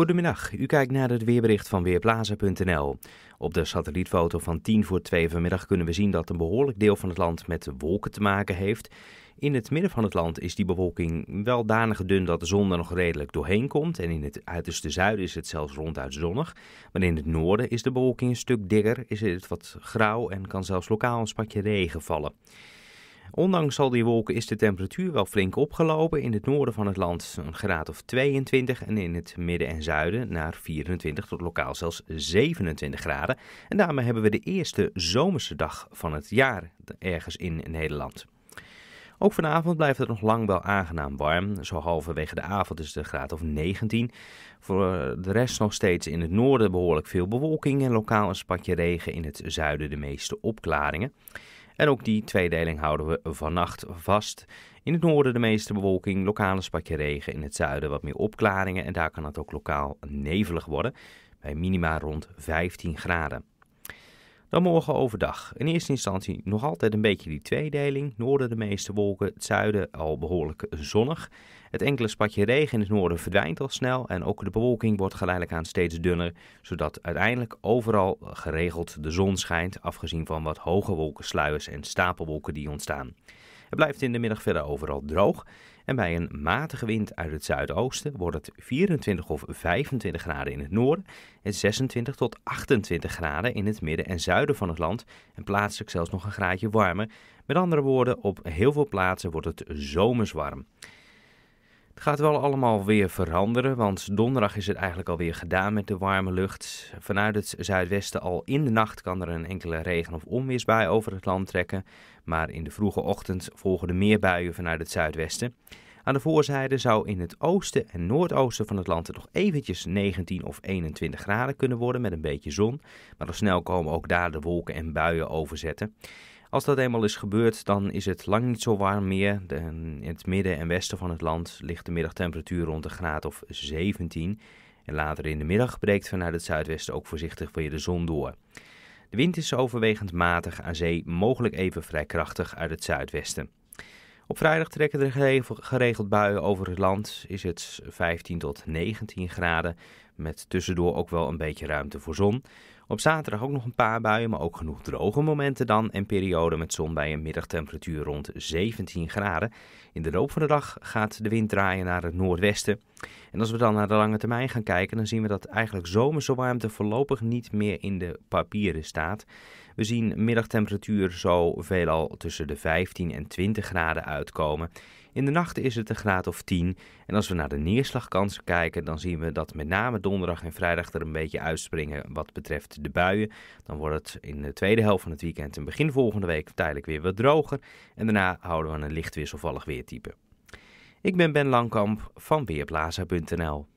Goedemiddag, u kijkt naar het weerbericht van Weerplaza.nl. Op de satellietfoto van 10 voor 2 vanmiddag kunnen we zien dat een behoorlijk deel van het land met wolken te maken heeft. In het midden van het land is die bewolking wel danig dun dat de zon er nog redelijk doorheen komt. En in het uiterste zuiden is het zelfs ronduit zonnig. Maar in het noorden is de bewolking een stuk dikker, is het wat grauw en kan zelfs lokaal een spatje regen vallen. Ondanks al die wolken is de temperatuur wel flink opgelopen in het noorden van het land, een graad of 22 en in het midden en zuiden naar 24 tot lokaal zelfs 27 graden. En daarmee hebben we de eerste zomerse dag van het jaar ergens in Nederland. Ook vanavond blijft het nog lang wel aangenaam warm. Zo halverwege de avond is het een graad of 19. Voor de rest nog steeds in het noorden behoorlijk veel bewolking en lokaal een spatje regen. In het zuiden de meeste opklaringen. En ook die tweedeling houden we vannacht vast. In het noorden de meeste bewolking, lokale spatje regen. In het zuiden wat meer opklaringen en daar kan het ook lokaal nevelig worden. Bij minima rond 15 graden. Dan morgen overdag. In eerste instantie nog altijd een beetje die tweedeling. Noorden de meeste wolken, het zuiden al behoorlijk zonnig. Het enkele spatje regen in het noorden verdwijnt al snel en ook de bewolking wordt geleidelijk aan steeds dunner, zodat uiteindelijk overal geregeld de zon schijnt, afgezien van wat hoge wolken sluiers en stapelwolken die ontstaan. Het blijft in de middag verder overal droog. En bij een matige wind uit het zuidoosten wordt het 24 of 25 graden in het noorden en 26 tot 28 graden in het midden en zuiden van het land en plaatselijk zelfs nog een graadje warmer. Met andere woorden, op heel veel plaatsen wordt het zomers warm. Het gaat wel allemaal weer veranderen, want donderdag is het eigenlijk alweer gedaan met de warme lucht. Vanuit het zuidwesten al in de nacht kan er een enkele regen- of onweersbui over het land trekken. Maar in de vroege ochtend volgen de meer buien vanuit het zuidwesten. Aan de voorzijde zou in het oosten en noordoosten van het land nog eventjes 19 of 21 graden kunnen worden met een beetje zon. Maar al snel komen ook daar de wolken en buien overzetten. Als dat eenmaal is gebeurd, dan is het lang niet zo warm meer. In het midden en westen van het land ligt de middagtemperatuur rond een graad of 17. En later in de middag breekt vanuit het zuidwesten ook voorzichtig weer de zon door. De wind is overwegend matig aan zee, mogelijk even vrij krachtig uit het zuidwesten. Op vrijdag trekken er geregeld buien over het land, is het 15 tot 19 graden. Met tussendoor ook wel een beetje ruimte voor zon. Op zaterdag ook nog een paar buien, maar ook genoeg droge momenten dan. En perioden met zon bij een middagtemperatuur rond 17 graden. In de loop van de dag gaat de wind draaien naar het noordwesten. En als we dan naar de lange termijn gaan kijken, dan zien we dat eigenlijk zomerse warmte voorlopig niet meer in de papieren staat. We zien middagtemperatuur zo veelal tussen de 15 en 20 graden uitkomen. In de nachten is het een graad of 10. En als we naar de neerslagkansen kijken, dan zien we dat met name donderdag en vrijdag er een beetje uitspringen wat betreft de buien. Dan wordt het in de tweede helft van het weekend en begin volgende week tijdelijk weer wat droger. En daarna houden we een licht wisselvallig weertype. Ik ben Ben Langkamp van weerblaza.nl.